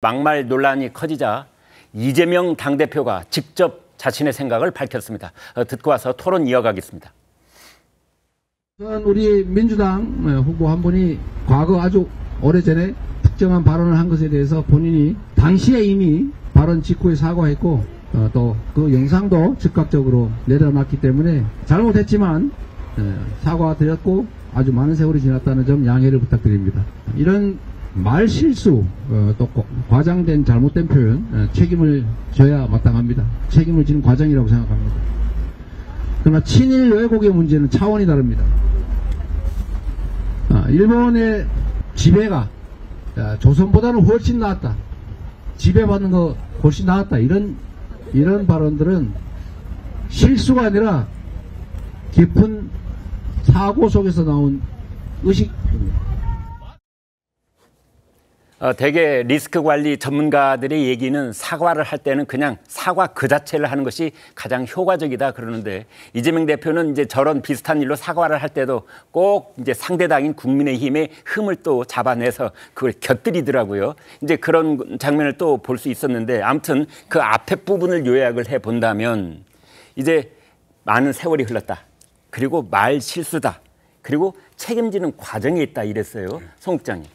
막말 논란이 커지자 이재명 당대표가 직접 자신의 생각을 밝혔습니다. 어, 듣고 와서 토론 이어가겠습니다. 우리 민주당 어, 후보 한 분이 과거 아주 오래전에 특정한 발언을 한 것에 대해서 본인이 당시에 이미 발언 직후에 사과했고 어, 또그 영상도 즉각적으로 내려놨기 때문에 잘못했지만 사과드렸고 아주 많은 세월이 지났다는 점 양해를 부탁드립니다. 이런 말실수 어, 또 과장된 잘못된 표현 어, 책임을 져야 마땅합니다. 책임을 지는 과정이라고 생각합니다. 그러나 친일 왜곡의 문제는 차원이 다릅니다. 어, 일본의 지배가 어, 조선보다는 훨씬 나았다. 지배받는 거 훨씬 나았다. 이런 이런 발언들은 실수가 아니라 깊은 사고 속에서 나온 의식입니다. 어, 대개 리스크 관리 전문가들의 얘기는 사과를 할 때는 그냥 사과 그 자체를 하는 것이 가장 효과적이다 그러는데 이재명 대표는 이제 저런 비슷한 일로 사과를 할 때도 꼭 이제 상대당인 국민의힘의 흠을 또 잡아내서 그걸 곁들이더라고요. 이제 그런 장면을 또 볼 수 있었는데 아무튼 그 앞에 부분을 요약을 해 본다면 이제 많은 세월이 흘렀다. 그리고 말 실수다. 그리고 책임지는 과정이 있다 이랬어요. 네. 송 국장님.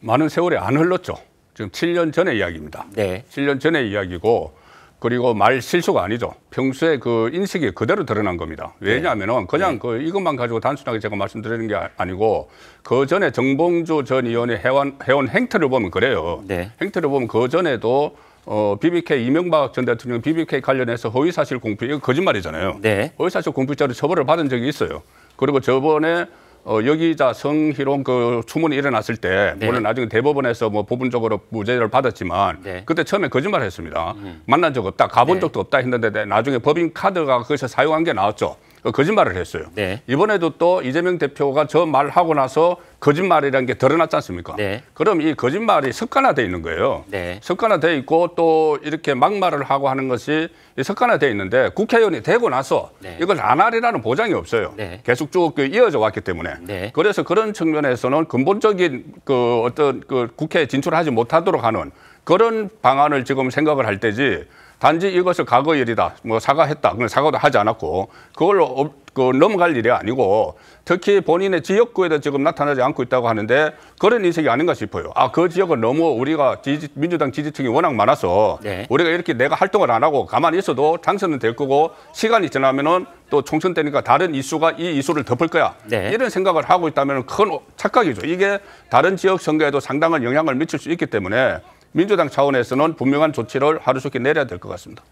많은 세월이 안 흘렀죠. 지금 7년 전의 이야기입니다. 네. 7년 전의 이야기고 그리고 말 실수가 아니죠. 평소에 그 인식이 그대로 드러난 겁니다. 왜냐하면 네. 그냥 네. 그 이것만 가지고 단순하게 제가 말씀드리는 게 아니고 그 전에 정봉주 전 의원의 회원 해온 행태를 보면 그래요. 네. 행태를 보면 그 전에도 어, BBK 이명박 전 대통령 BBK 관련해서 허위사실 공표 이거 거짓말이잖아요. 네. 허위사실 공표죄로 처벌을 받은 적이 있어요. 그리고 저번에 어, 여기자 성희롱 그 추문이 일어났을 때 네. 물론 나중에 대법원에서 뭐 부분적으로 무죄를 받았지만 네. 그때 처음에 거짓말을 했습니다. 음. 만난 적 없다, 가본 네. 적도 없다 했는데 나중에 법인 카드가 거기서 사용한 게 나왔죠. 그 거짓말을 했어요. 네. 이번에도 또 이재명 대표가 저 말하고 나서 거짓말이라는 게 드러났지 않습니까? 네. 그럼 이 거짓말이 습관화돼 있는 거예요. 네. 습관화돼 있고 또 이렇게 막말을 하고 하는 것이 습관화돼 있는데 국회의원이 되고 나서 네. 이걸 안 하리라는 보장이 없어요. 네. 계속 쭉 그 이어져 왔기 때문에. 네. 그래서 그런 측면에서는 근본적인 그 어떤 그 국회에 진출하지 못하도록 하는 그런 방안을 지금 생각을 할 때지 단지 이것을 과거 일이다, 뭐 사과했다, 그 사과도 하지 않았고 그걸로 그 넘어갈 일이 아니고 특히 본인의 지역구에도 지금 나타나지 않고 있다고 하는데 그런 인식이 아닌가 싶어요. 아, 그 지역은 너무 우리가 지지, 민주당 지지층이 워낙 많아서 네. 우리가 이렇게 내가 활동을 안 하고 가만히 있어도 당선은 될 거고 시간이 지나면은 또 총선 때니까 다른 이슈가 이 이슈를 덮을 거야. 네. 이런 생각을 하고 있다면 큰 착각이죠. 이게 다른 지역 선거에도 상당한 영향을 미칠 수 있기 때문에 민주당 차원에서는 분명한 조치를 하루속히 내려야 될 것 같습니다.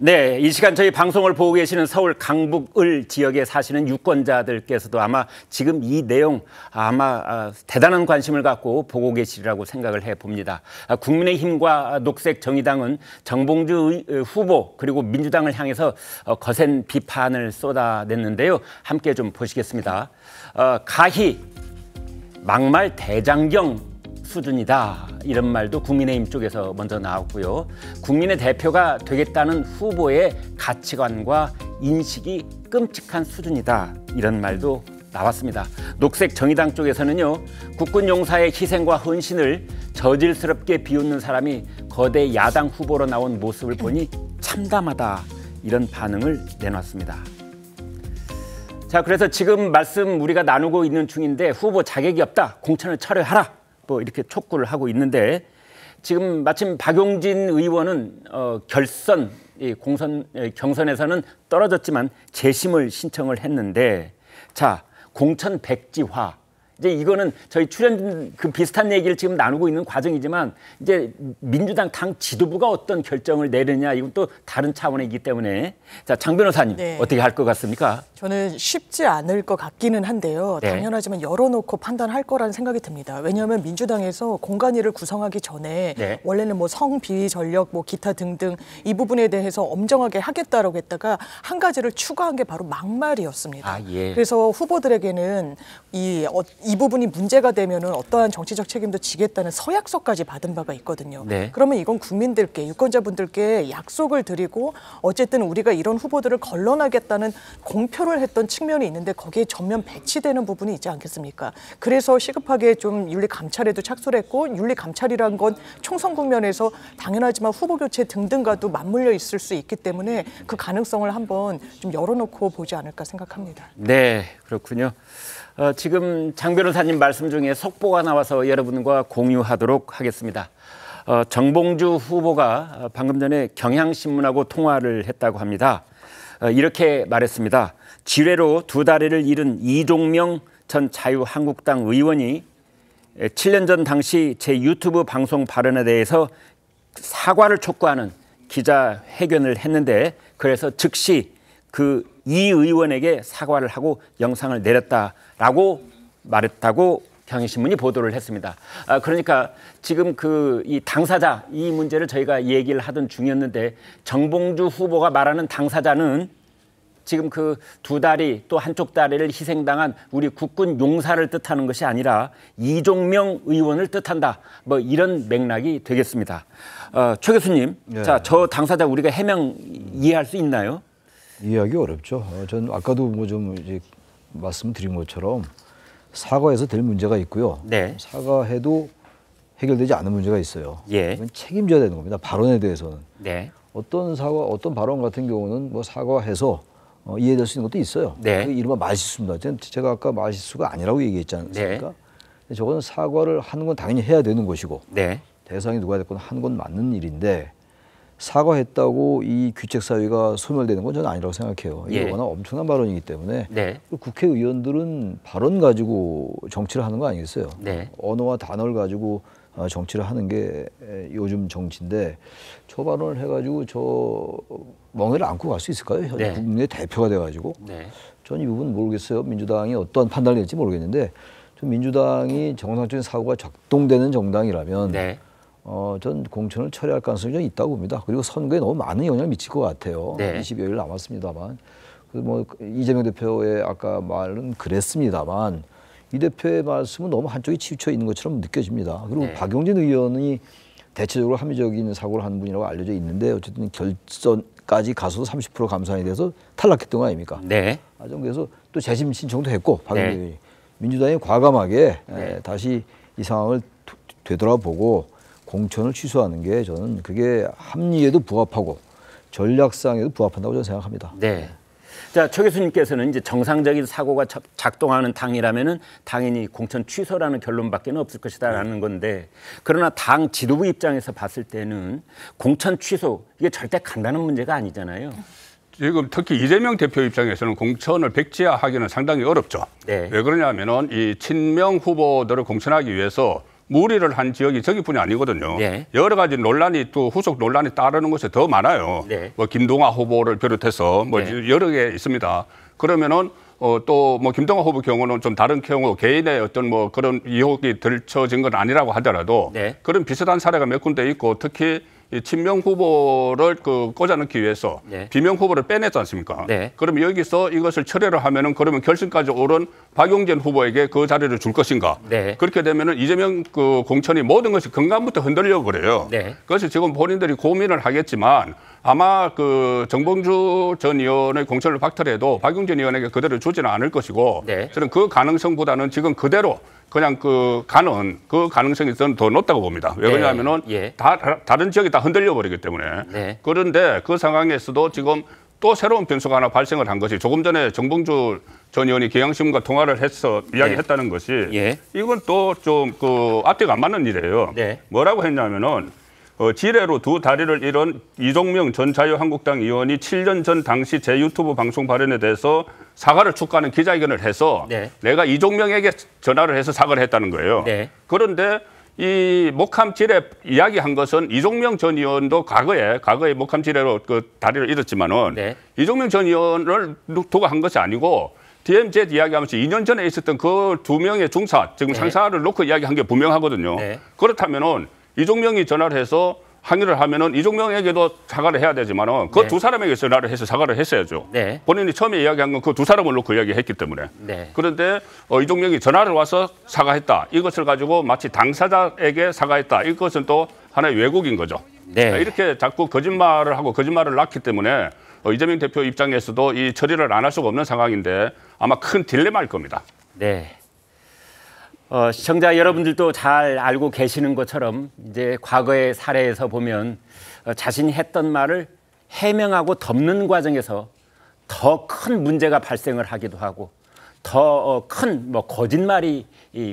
네, 이 시간 저희 방송을 보고 계시는 서울 강북을 지역에 사시는 유권자들께서도 아마 지금 이 내용 아마 아, 대단한 관심을 갖고 보고 계시리라고 생각을 해봅니다. 아, 국민의힘과 녹색정의당은 정봉주 후보 그리고 민주당을 향해서 어, 거센 비판을 쏟아냈는데요. 함께 좀 보시겠습니다. 어, 가히 막말 대장경 수준이다 이런 말도 국민의힘 쪽에서 먼저 나왔고요. 국민의 대표가 되겠다는 후보의 가치관과 인식이 끔찍한 수준이다 이런 말도 나왔습니다. 녹색 정의당 쪽에서는요. 국군 용사의 희생과 헌신을 저질스럽게 비웃는 사람이 거대 야당 후보로 나온 모습을 보니 참담하다 이런 반응을 내놨습니다. 자, 그래서 지금 말씀 우리가 나누고 있는 중인데 후보 자격이 없다. 공천을 철회하라. 뭐 이렇게 촉구를 하고 있는데 지금 마침 박용진 의원은 어, 결선 이 공선 경선에서는 떨어졌지만 재심을 신청을 했는데 자 공천 백지화 이제 이거는 저희 출연 그 비슷한 얘기를 지금 나누고 있는 과정이지만 이제 민주당 당 지도부가 어떤 결정을 내리냐 이건 또 다른 차원이기 때문에 자 장 변호사님 네. 어떻게 할 것 같습니까? 저는 쉽지 않을 것 같기는 한데요. 네. 당연하지만 열어놓고 판단할 거라는 생각이 듭니다. 왜냐하면 민주당에서 공간위를 구성하기 전에 네. 원래는 뭐 성비 전력 뭐 기타 등등 이 부분에 대해서 엄정하게 하겠다라고 했다가 한 가지를 추가한 게 바로 막말이었습니다. 아, 예. 그래서 후보들에게는 이 어, 이 부분이 문제가 되면은 어떠한 정치적 책임도 지겠다는 서약서까지 받은 바가 있거든요. 네. 그러면 이건 국민들께 유권자분들께 약속을 드리고 어쨌든 우리가 이런 후보들을 걸러나겠다는 공표를 했던 측면이 있는데 거기에 전면 배치되는 부분이 있지 않겠습니까? 그래서 시급하게 좀 윤리 감찰에도 착수를 했고 윤리 감찰이란 건 총선 국면에서 당연하지만 후보 교체 등등과도 맞물려 있을 수 있기 때문에 그 가능성을 한번 좀 열어놓고 보지 않을까 생각합니다. 네, 그렇군요. 어, 지금 장 변호사님 말씀 중에 속보가 나와서 여러분과 공유하도록 하겠습니다. 어, 정봉주 후보가 어, 방금 전에 경향신문하고 통화를 했다고 합니다. 어, 이렇게 말했습니다. 지뢰로 두 다리를 잃은 이종명 전 자유한국당 의원이 7년 전 당시 제 유튜브 방송 발언에 대해서 사과를 촉구하는 기자회견을 했는데 그래서 즉시 그이 의원에게 사과를 하고 영상을 내렸다라고 말했다고 경향신문이 보도를 했습니다. 아, 그러니까 지금 그 이 당사자 이 문제를 저희가 얘기를 하던 중이었는데 정봉주 후보가 말하는 당사자는 지금 그 두 다리 또 한쪽 다리를 희생당한 우리 국군 용사를 뜻하는 것이 아니라 이종명 의원을 뜻한다. 뭐 이런 맥락이 되겠습니다. 어, 최 교수님, 네. 자, 저 당사자 우리가 해명 이해할 수 있나요? 이해하기 어렵죠. 어, 전 아까도 뭐 좀 이제 말씀드린 것처럼 사과해서 될 문제가 있고요. 네. 사과해도 해결되지 않는 문제가 있어요. 예. 이건 책임져야 되는 겁니다. 발언에 대해서는. 네. 어떤 사과, 어떤 발언 같은 경우는 뭐 사과해서 어, 이해될 수 있는 것도 있어요. 네. 그 이른바 마실수입니다 제가 아까 마실수가 아니라고 얘기했지 않습니까? 네. 저거는 사과를 하는 건 당연히 해야 되는 것이고 네. 대상이 누가 됐건 하는 건 맞는 일인데 사과했다고 이 규책 사유가 소멸되는 건 저는 아니라고 생각해요. 이게 예. 워낙 엄청난 발언이기 때문에 네. 그 국회의원들은 발언 가지고 정치를 하는 거 아니겠어요. 네. 언어와 단어를 가지고 어, 정치를 하는 게 요즘 정치인데 저 발언을 해가지고 저 멍해를 안고 갈 수 있을까요? 현 네. 국민의 대표가 돼가지고 네. 저는 이 부분 모르겠어요. 민주당이 어떤 판단을 낼지 모르겠는데 좀 민주당이 정상적인 사고가 작동되는 정당이라면. 네. 어, 전 공천을 처리할 가능성이 좀 있다고 봅니다. 그리고 선거에 너무 많은 영향을 미칠 것 같아요. 네. 20여일 남았습니다만. 그 뭐 이재명 대표의 아까 말은 그랬습니다만 이 대표의 말씀은 너무 한쪽이 치우쳐 있는 것처럼 느껴집니다. 그리고 네. 박용진 의원이 대체적으로 합리적인 사고를 한 분이라고 알려져 있는데 어쨌든 결선까지 가서도 30%감산대해서 탈락했던 거 아닙니까? 네. 아, 정 그래서 또 재심 신청도 했고 박용진 네. 의원이 민주당이 과감하게 네. 에, 다시 이 상황을 되돌아보고 공천을 취소하는 게 저는 그게 합리에도 부합하고 전략상에도 부합한다고 저는 생각합니다. 네. 자, 최 교수님께서는 이제 정상적인 사고가 작동하는 당이라면은 당연히 공천 취소라는 결론밖에 없을 것이다라는 네. 건데 그러나 당 지도부 입장에서 봤을 때는 공천 취소 이게 절대 간단한 문제가 아니잖아요. 지금 특히 이재명 대표 입장에서는 공천을 백지화하기는 상당히 어렵죠. 네. 왜 그러냐면은 이 친명 후보들을 공천하기 위해서 무리를 한 지역이 저기뿐이 아니거든요. 네. 여러 가지 논란이 또 후속 논란이 따르는 것이 더 많아요. 네. 뭐 김동아 후보를 비롯해서 뭐 네. 여러 개 있습니다. 그러면은 어, 또 뭐 김동아 후보 경우는 좀 다른 경우 개인의 어떤 뭐 그런 의혹이 들춰진 건 아니라고 하더라도 네. 그런 비슷한 사례가 몇 군데 있고 특히 이 친명 후보를 그 꽂아넣기 위해서 네. 비명 후보를 빼냈지 않습니까? 네. 그럼 여기서 이것을 철회를 하면은 그러면 결승까지 오른 박용진 후보에게 그 자리를 줄 것인가? 네. 그렇게 되면은 이재명 그 공천이 모든 것이 근간부터 흔들려 그래요. 네. 그래서 지금 본인들이 고민을 하겠지만 아마 그 정봉주 전 의원의 공천을 박탈해도 박용진 의원에게 그대로 주지는 않을 것이고 네. 저는 그 가능성보다는 지금 그대로 그냥 그 가는 그 가능성이 저는 더 높다고 봅니다. 왜 네. 그러냐면은 예. 다 다른 지역이 다 흔들려 버리기 때문에. 네. 그런데 그 상황에서도 지금 또 새로운 변수가 하나 발생을 한 것이 조금 전에 정봉주 전 의원이 경향신문과 통화를 해서 이야기했다는 네. 것이 예. 이건 또 좀 그 앞뒤가 안 맞는 일이에요. 네. 뭐라고 했냐면은 어, 지뢰로 두 다리를 잃은 이종명 전 자유한국당 의원이 7년 전 당시 제 유튜브 방송 발언에 대해서 사과를 축구하는 기자회견을 해서 네. 내가 이종명에게 전화를 해서 사과를 했다는 거예요. 네. 그런데 이 목함 지뢰 이야기한 것은 이종명 전 의원도 과거에 과거에 목함 지뢰로 그 다리를 잃었지만은 네. 이종명 전 의원을 누가 한 것이 아니고 DMZ 이야기하면서 2년 전에 있었던 그 두 명의 중사 지금 네. 상사를 놓고 이야기한 게 분명하거든요. 네. 그렇다면은 이종명이 전화를 해서 항의를 하면은 이종명에게도 사과를 해야 되지만은 그두 네. 사람에게 전화를 해서 사과를 했어야죠. 네. 본인이 처음에 이야기한 건 그 두 사람을 놓고 이야기했기 때문에. 네. 그런데 어, 이종명이 전화를 와서 사과했다. 이것을 가지고 마치 당사자에게 사과했다. 이것은 또 하나의 왜곡인 거죠. 네. 이렇게 자꾸 거짓말을 하고 거짓말을 낳기 때문에 어, 이재명 대표 입장에서도 이 처리를 안 할 수가 없는 상황인데 아마 큰 딜레마일 겁니다. 네. 어, 시청자 여러분들도 잘 알고 계시는 것처럼 이제 과거의 사례에서 보면 어, 자신이 했던 말을 해명하고 덮는 과정에서 더 큰 문제가 발생을 하기도 하고 더 큰뭐 어, 거짓말이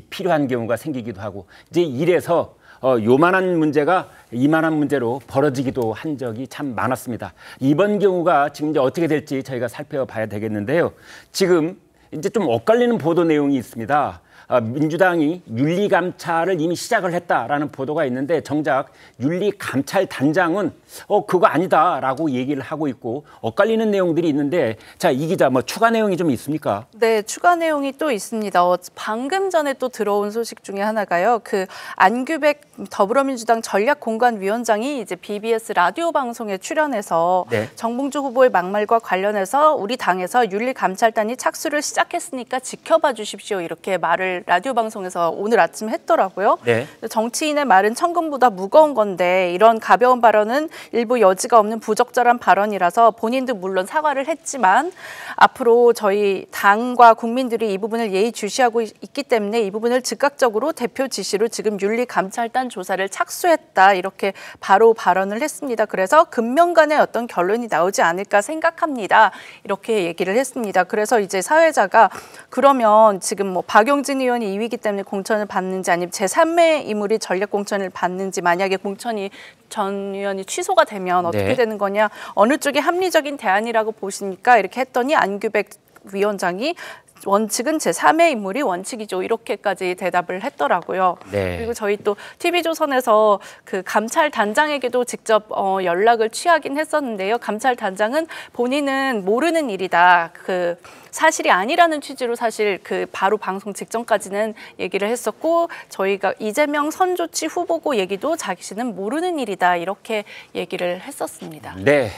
필요한 경우가 생기기도 하고 이제 이래서 어, 요만한 문제가 이만한 문제로 벌어지기도 한 적이 참 많았습니다. 이번 경우가 지금 이제 어떻게 될지 저희가 살펴봐야 되겠는데요. 지금 이제 좀 엇갈리는 보도 내용이 있습니다. 어, 민주당이 윤리 감찰을 이미 시작을 했다라는 보도가 있는데 정작 윤리 감찰 단장은 어 그거 아니다라고 얘기를 하고 있고 엇갈리는 내용들이 있는데 자 이 기자 뭐 추가 내용이 좀 있습니까? 네 추가 내용이 또 있습니다. 어, 방금 전에 또 들어온 소식 중에 하나가요. 그 안규백 더불어민주당 전략공관위원장이 이제 BBS 라디오 방송에 출연해서 네. 정봉주 후보의 막말과 관련해서 우리 당에서 윤리 감찰단이 착수를 시작했으니까 지켜봐 주십시오 이렇게 말을 라디오 방송에서 오늘 아침 에 했더라고요. 네. 정치인의 말은 천금보다 무거운 건데 이런 가벼운 발언은 일부 여지가 없는 부적절한 발언이라서 본인도 물론 사과를 했지만 앞으로 저희 당과 국민들이 이 부분을 예의주시하고 있기 때문에 이 부분을 즉각적으로 대표 지시로 지금 윤리감찰단 조사를 착수했다 이렇게 바로 발언을 했습니다. 그래서 금명간에 어떤 결론이 나오지 않을까 생각합니다. 이렇게 얘기를 했습니다. 그래서 이제 사회자가 그러면 지금 뭐박용진이 의원이 2위이기 때문에 공천을 받는지 아니면 제3의 인물이 전략 공천을 받는지 만약에 공천이 전 의원이 취소가 되면 네. 어떻게 네. 되는 거냐 어느 쪽이 합리적인 대안이라고 보십니까 이렇게 했더니 안규백 위원장이 원칙은 제3의 인물이 원칙이죠. 이렇게까지 대답을 했더라고요. 네. 그리고 저희 또 TV조선에서 그 감찰 단장에게도 직접 어, 연락을 취하긴 했었는데요. 감찰 단장은 본인은 모르는 일이다. 그 사실이 아니라는 취지로 사실 그 바로 방송 직전까지는 얘기를 했었고 저희가 이재명 선조치 후보고 얘기도 자기 씨는 모르는 일이다 이렇게 얘기를 했었습니다. 네.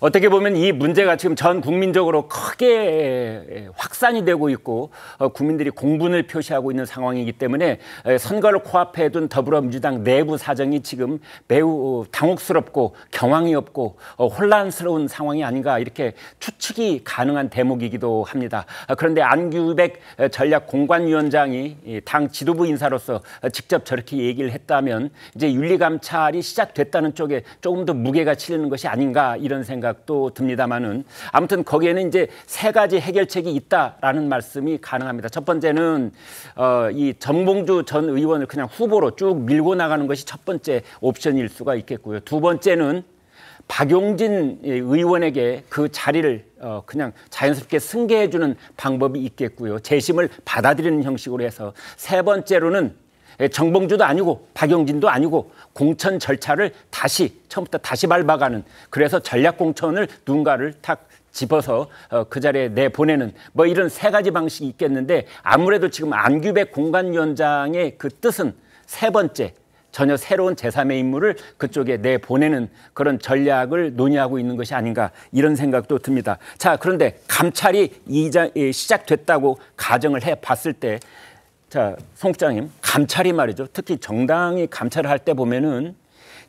어떻게 보면 이 문제가 지금 전 국민적으로 크게 확산이 되고 있고 어, 국민들이 공분을 표시하고 있는 상황이기 때문에 선거를 코앞에 둔 더불어민주당 내부 사정이 지금 매우 당혹스럽고 경황이 없고 어, 혼란스러운 상황이 아닌가 이렇게 추측이 가능한 대목이기도 합니다. 아, 그런데 안규백 전략 공관위원장이 당 지도부 인사로서 어, 직접 저렇게 얘기를 했다면 이제 윤리감찰이 시작됐다는 쪽에 조금 더 무게가 실리는 것이 아닌가 이런 생각. 생각도 듭니다만은 아무튼 거기에는 이제 세 가지 해결책이 있다라는 말씀이 가능합니다. 첫 번째는 어, 이 전봉주 전 의원을 그냥 후보로 쭉 밀고 나가는 것이 첫 번째 옵션일 수가 있겠고요. 두 번째는 박용진 의원에게 그 자리를 어, 그냥 자연스럽게 승계해주는 방법이 있겠고요. 재심을 받아들이는 형식으로 해서 세 번째로는 예, 정봉주도 아니고 박용진도 아니고 공천 절차를 다시 처음부터 다시 밟아가는 그래서 전략 공천을 누군가를 탁 집어서 어, 그 자리에 내보내는 뭐 이런 세 가지 방식이 있겠는데 아무래도 지금 안규백 공관위원장의 그 뜻은 세 번째 전혀 새로운 제3의 인물을 그쪽에 내보내는 그런 전략을 논의하고 있는 것이 아닌가 이런 생각도 듭니다. 자, 그런데 감찰이 이자, 예, 시작됐다고 가정을 해 봤을 때 자, 송국장님 감찰이 말이죠. 특히 정당이 감찰을 할 때 보면은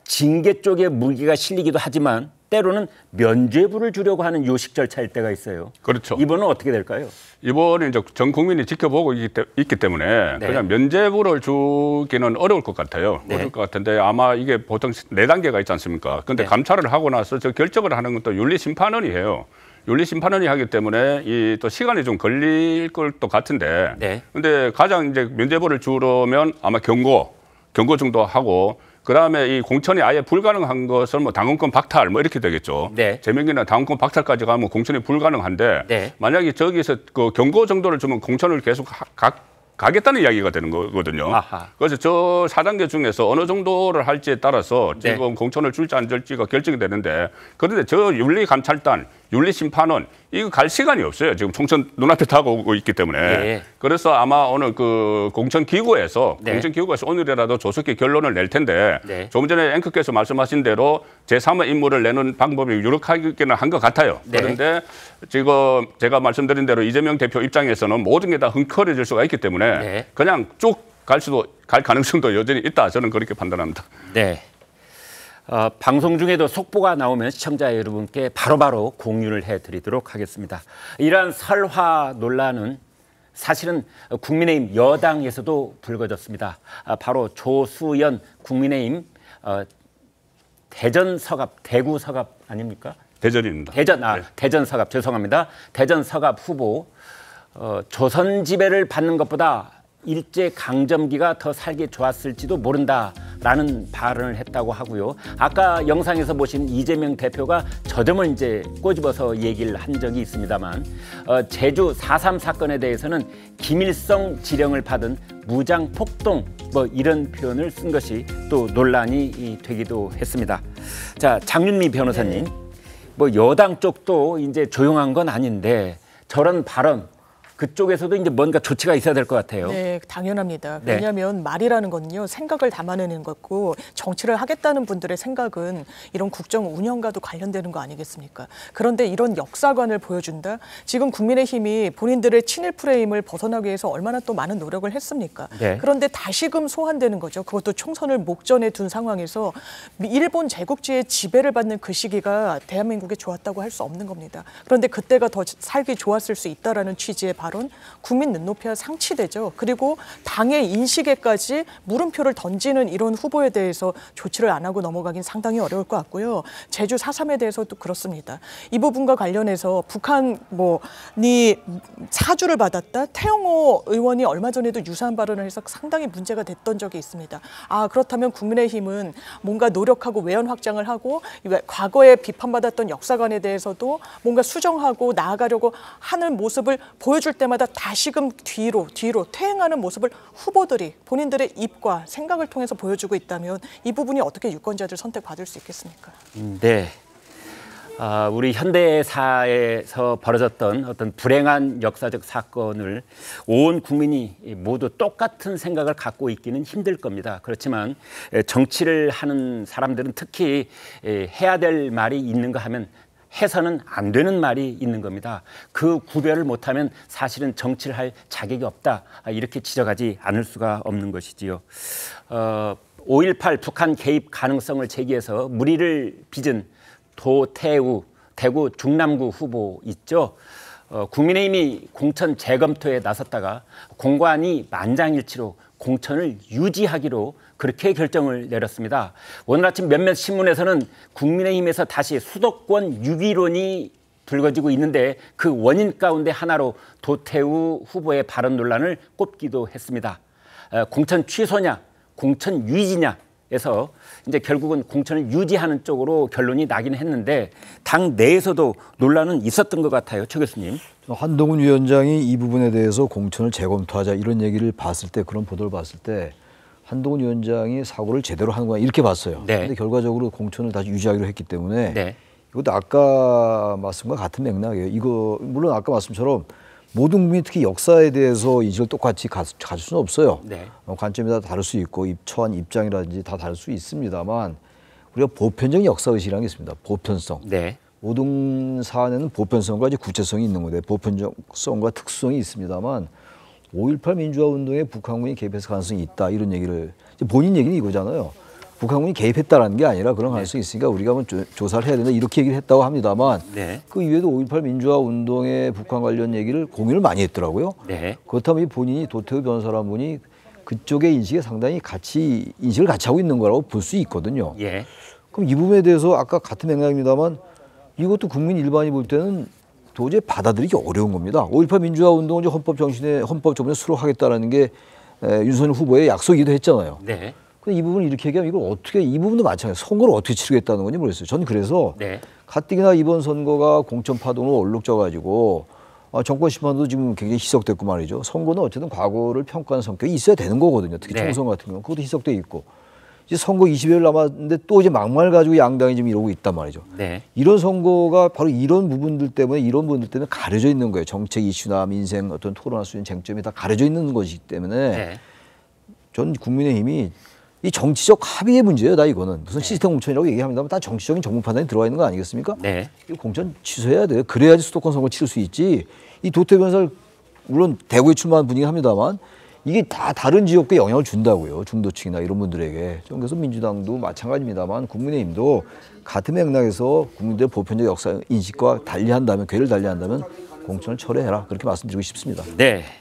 징계 쪽에 무기가 실리기도 하지만 때로는 면죄부를 주려고 하는 요식 절차일 때가 있어요. 그렇죠. 이번은 어떻게 될까요? 이번에 이제 전 국민이 지켜보고 있기, 때문에 네. 그냥 면죄부를 주기는 어려울 것 같아요. 네. 어려울 것 같은데 아마 이게 보통 네단계가 있지 않습니까? 근데 네. 감찰을 하고 나서 저 결정을 하는 것도 윤리심판원이 에요 윤리 심판원이 하기 때문에 이 또 시간이 좀 걸릴 걸 또 같은데. 네. 근데 가장 이제 면제부를 주려면 아마 경고, 경고 정도 하고 그다음에 이 공천이 아예 불가능한 것은 뭐 당원권 박탈 뭐 이렇게 되겠죠. 네. 제명이나 당원권 박탈까지 가면 공천이 불가능한데 네. 만약에 저기서 그 경고 정도를 주면 공천을 계속 각 가겠다는 이야기가 되는 거거든요. 아하. 그래서 저 4단계 중에서 어느 정도를 할지에 따라서 네. 지금 네. 공천을 줄지 안 줄지가 결정이 되는데 그런데 저 윤리감찰단 윤리 심판은 이거 갈 시간이 없어요. 지금 총선 눈앞에 다가오고 있기 때문에. 예, 예. 그래서 아마 오늘 그 공천 기구에서 네. 공천 기구에서 오늘이라도 조속히 결론을 낼 텐데 네. 조금 전에 앵커께서 말씀하신 대로 제3의 임무를 내는 방법이 유력하기는 한 것 같아요. 네. 그런데 지금 제가 말씀드린 대로 이재명 대표 입장에서는 모든 게 다흥커려질 수가 있기 때문에 네. 그냥 쭉 갈 수도 갈 가능성도 여전히 있다. 저는 그렇게 판단합니다. 네. 어, 방송 중에도 속보가 나오면 시청자 여러분께 바로바로 바로 공유를 해드리도록 하겠습니다. 이러한 설화 논란은 사실은 국민의힘 여당에서도 불거졌습니다. 아, 바로 조수연 국민의힘 어, 대전 서갑, 대구 서갑 아닙니까? 대전입니다. 대전, 아, 네. 대전 서갑, 죄송합니다. 대전 서갑 후보, 어, 조선 지배를 받는 것보다 일제 강점기가 더 살기 좋았을지도 모른다라는 발언을 했다고 하고요. 아까 영상에서 보신 이재명 대표가 저 점을 이제 꼬집어서 얘기를 한 적이 있습니다만 어, 제주 4.3 사건에 대해서는 김일성 지령을 받은 무장 폭동 뭐 이런 표현을 쓴 것이 또 논란이 되기도 했습니다. 자, 장윤미 변호사님. 네. 뭐 여당 쪽도 이제 조용한 건 아닌데 저런 발언 그쪽에서도 이제 뭔가 조치가 있어야 될 것 같아요. 네, 당연합니다. 네. 왜냐하면 말이라는 건요 생각을 담아내는 것고 정치를 하겠다는 분들의 생각은 이런 국정 운영과도 관련되는 거 아니겠습니까? 그런데 이런 역사관을 보여준다. 지금 국민의힘이 본인들의 친일 프레임을 벗어나기 위해서 얼마나 또 많은 노력을 했습니까? 네. 그런데 다시금 소환되는 거죠. 그것도 총선을 목전에 둔 상황에서 일본 제국주의 지배를 받는 그 시기가 대한민국에 좋았다고 할 수 없는 겁니다. 그런데 그때가 더 살기 좋았을 수 있다라는 취지의 바. 발언 국민 눈높이와 상치되죠. 그리고 당의 인식에까지 물음표를 던지는 이런 후보에 대해서 조치를 안 하고 넘어가긴 상당히 어려울 것 같고요. 제주 4.3에 대해서도 그렇습니다. 이 부분과 관련해서 북한 뭐 니 사주를 받았다 태영호 의원이 얼마 전에도 유사한 발언을 해서 상당히 문제가 됐던 적이 있습니다. 아 그렇다면 국민의힘은 뭔가 노력하고 외연 확장을 하고 과거에 비판받았던 역사관에 대해서도 뭔가 수정하고 나아가려고 하는 모습을 보여줄 때마다 다시금 뒤로 뒤로 퇴행하는 모습을 후보들이 본인들의 입과 생각을 통해서 보여주고 있다면 이 부분이 어떻게 유권자들 선택받을 수 있겠습니까? 음, 네. 아, 우리 현대사에서 벌어졌던 어떤 불행한 역사적 사건을 온 국민이 모두 똑같은 생각을 갖고 있기는 힘들 겁니다. 그렇지만 정치를 하는 사람들은 특히 해야 될 말이 있는가 하면 해서는 안 되는 말이 있는 겁니다. 그 구별을 못하면 사실은 정치를 할 자격이 없다. 아, 이렇게 지적하지 않을 수가 없는 것이지요. 어, 5.18 북한 개입 가능성을 제기해서 무리를 빚은 도태우 대구 중남구 후보 있죠. 어, 국민의힘이 공천 재검토에 나섰다가 공관이 만장일치로 공천을 유지하기로 그렇게 결정을 내렸습니다. 오늘 아침 몇몇 신문에서는 국민의힘에서 다시 수도권 유기론이 불거지고 있는데 그 원인 가운데 하나로 도태우 후보의 발언 논란을 꼽기도 했습니다. 어, 공천 취소냐, 공천 유지냐 에서 이제 결국은 공천을 유지하는 쪽으로 결론이 나긴 했는데 당 내에서도 논란은 있었던 것 같아요, 최 교수님. 한동훈 위원장이 이 부분에 대해서 공천을 재검토하자 이런 얘기를 봤을 때 그런 보도를 봤을 때 한동훈 위원장이 사고를 제대로 한 거야 이렇게 봤어요. 네. 근데 결과적으로 공천을 다시 유지하기로 했기 때문에 네. 이것도 아까 말씀과 같은 맥락이에요. 이거 물론 아까 말씀처럼 모든 국민이 특히 역사에 대해서 인식을 똑같이 가질 수는 없어요. 네. 어, 관점이 다 다를 수 있고 입처한 입장이라든지 다 다를 수 있습니다만 우리가 보편적인 역사의식이라는 게 있습니다. 보편성. 네. 모든 사안에는 보편성과 이제 구체성이 있는 건데 보편성과 특수성이 있습니다만 5.18 민주화 운동에 북한군이 개입했을 가능성이 있다 이런 얘기를 본인 얘기는 이거잖아요. 북한군이 개입했다라는 게 아니라 그런 가능성이 네. 있으니까 우리가 한번 조, 조사를 해야 된다 이렇게 얘기를 했다고 합니다만 네. 그 이외에도 5.18 민주화 운동에 북한 관련 얘기를 공유를 많이 했더라고요. 네. 그렇다면 본인이 도태우 변호사라는 분이 그쪽의 인식에 상당히 같이 인식을 같이 하고 있는 거라고 볼 수 있거든요. 예. 그럼 이 부분에 대해서 아까 같은 맥락입니다만 이것도 국민 일반이 볼 때는 도저히 받아들이기 어려운 겁니다. 5.18 민주화 운동을 이제 헌법 정신에 헌법 조문에 수록하겠다라는 게 에, 윤석열 후보의 약속이기도 했잖아요. 네. 근데 이 부분 이렇게 얘기하면 이걸 어떻게 이 부분도 마찬가지. 선거를 어떻게 치르겠다는 건지 모르겠어요. 저는 그래서 네. 가뜩이나 이번 선거가 공천 파동으로 얼룩져 가지고 아, 정권 심판도 지금 굉장히 희석됐고 말이죠. 선거는 어쨌든 과거를 평가하는 성격이 있어야 되는 거거든요. 특히 네. 총선 같은 경우 그것도 희석돼 있고. 이제 선거 20일 남았는데 또 이제 막말 가지고 양당이 지금 이러고 있단 말이죠. 네. 이런 선거가 바로 이런 부분들 때문에 이런 분들 때문에 가려져 있는 거예요. 정책 이슈나 민생 어떤 토론할 수 있는 쟁점이 다 가려져 있는 것이기 때문에 네. 전 국민의힘이 이 정치적 합의의 문제예요, 다 이거는. 무슨 네. 시스템 공천이라고 얘기합니다만 다 정치적인 정부 판단이 들어와 있는 거 아니겠습니까? 네. 이 공천 취소해야 돼요. 그래야지 수도권 선거 치를 수 있지. 이 도태 변설 물론 대구에 출마한 분이긴 합니다만 이게 다 다른 지역구에 영향을 준다고요. 중도층이나 이런 분들에게. 그래서 민주당도 마찬가지입니다만 국민의힘도 같은 맥락에서 국민들의 보편적 역사 인식과 달리한다면 괴를 달리한다면 공천을 철회해라 그렇게 말씀드리고 싶습니다. 네.